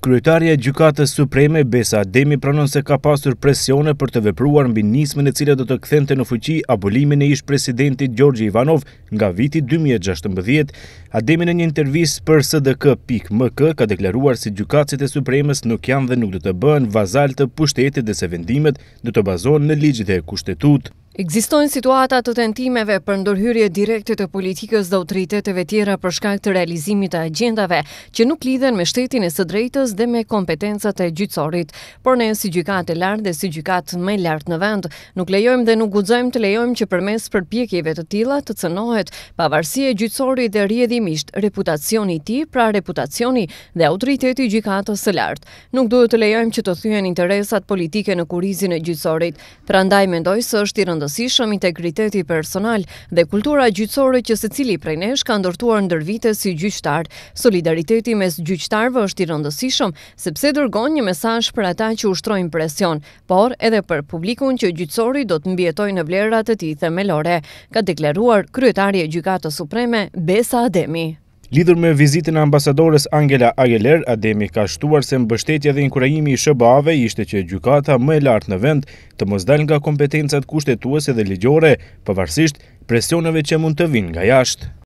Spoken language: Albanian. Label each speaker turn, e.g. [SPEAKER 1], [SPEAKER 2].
[SPEAKER 1] Kryetarja e Gjukatës Supreme, Besa Ademi, pranon se ka pasur presione për të vepruar në binismën e cila do të këthente në fuqi abolimin e ishë presidenti Gjorgji Ivanov nga viti 2016. Ademi në një intervjis për SDK.mk ka deklaruar si Gjukatësit e Supremes nuk janë dhe nuk do të bën vazal të pushtetit dhe se vendimet do të bazon në ligjit e kushtetut.
[SPEAKER 2] Ekzistojnë situata të tentimeve për ndërhyrje direkte të politikës dhe autoriteteve tjera për shkak të realizimit të agjendave që nuk lidhen me shtetin e së drejtës dhe me kompetencat e gjyqësorit, por ne si gjykatë e lartë dhe si gjykatë më lartë në vend nuk lejojmë dhe nuk guxojmë të lejojmë që përmes përpjekjeve të tilla të cënohet pavarësia e gjyqësorit dhe rrjedhimisht reputacioni i tij, pra reputacioni dhe autoriteti i gjykatës së lartë. Nuk duhet të lejojmë që të thyen interesat politike në kurrizin e gjyqësorit, prandaj mendoj se është i rëndësishëm integriteti personal dhe kultura gjyqësore që secili prej nesh ka ndërtuar ndër vite si gjyqtar. Solidariteti mes gjyqtarëve është i rëndësishëm sepse dërgon një mesazh për ata që ushtrojnë presion, por edhe për publikun që gjyqësori do të mbjetoj në vlerat e tij themelore, ka deklaruar kryetari i Gjykatës Supreme Besa Ademi.
[SPEAKER 1] Lidhur me vizitin e ambasadores Angela Ageler, Ademi ka shtuar se mbështetja dhe inkurajimi i SBA-ve ishte që gjykata më e lartë në vend të mos dalë nga kompetencat kushtetuese dhe ligjore, pavarësisht presioneve që mund të vinë nga jashtë.